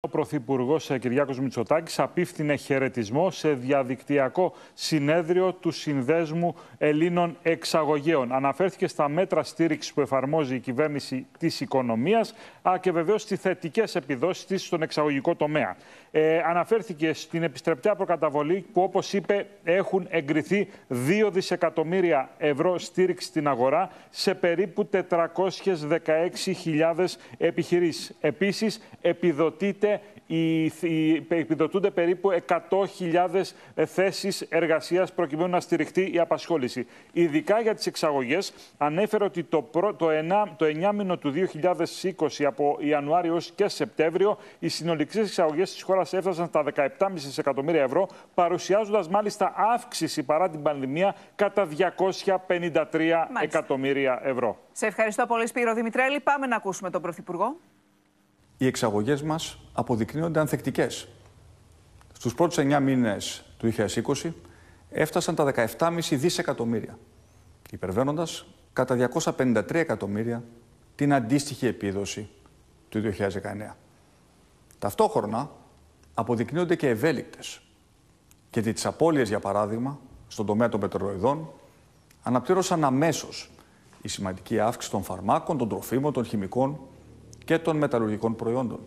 Ο Πρωθυπουργός ε, Κυριάκος Μητσοτάκης απίφθινε χαιρετισμό σε διαδικτυακό συνέδριο του Συνδέσμου Ελλήνων Εξαγωγέων. Αναφέρθηκε στα μέτρα στήριξης που εφαρμόζει η κυβέρνηση της οικονομίας και βεβαίως στις θετικές επιδόσεις της στον εξαγωγικό τομέα. Ε, αναφέρθηκε στην επιστρεπτέα προκαταβολή που, όπως είπε, έχουν εγκριθεί 2 δισεκατομμύρια ευρώ στήριξη στην αγορά σε περίπου 416.000 επιχειρήσεις. Επίσης, επιδοτείται Επιδοτούνται, επιδοτούνται περίπου 100.000 ε, θέσεις εργασίας προκειμένου να στηριχτεί η απασχόληση. Ειδικά για τις εξαγωγές, ανέφερε ότι το, το, 9, το 9 μήνο του 2020 από Ιανουάριο ως και Σεπτέμβριο, οι συνολικές εξαγωγές της χώρας έφτασαν στα 17,5 εκατομμύρια ευρώ, παρουσιάζοντας μάλιστα αύξηση παρά την πανδημία κατά 253 εκατομμύρια ευρώ. Σε ευχαριστώ πολύ, Σπύρο Δημητρέλη. Πάμε να ακούσουμε τον Πρωθυπουργό οι εξαγωγές μας αποδεικνύονται ανθεκτικές. Στους πρώτους 9 μήνες του 2020 έφτασαν τα 17,5 δισεκατομμύρια, υπερβαίνοντας κατά 253 εκατομμύρια την αντίστοιχη επίδοση του 2019. Ταυτόχρονα αποδεικνύονται και ευέλικτες. Και τις απώλειες, για παράδειγμα, στον τομέα των πετρελοειδών, αναπτύρωσαν αμέσως η σημαντική αύξηση των φαρμάκων, των τροφίμων, των χημικών και των μεταλλουργικών προϊόντων.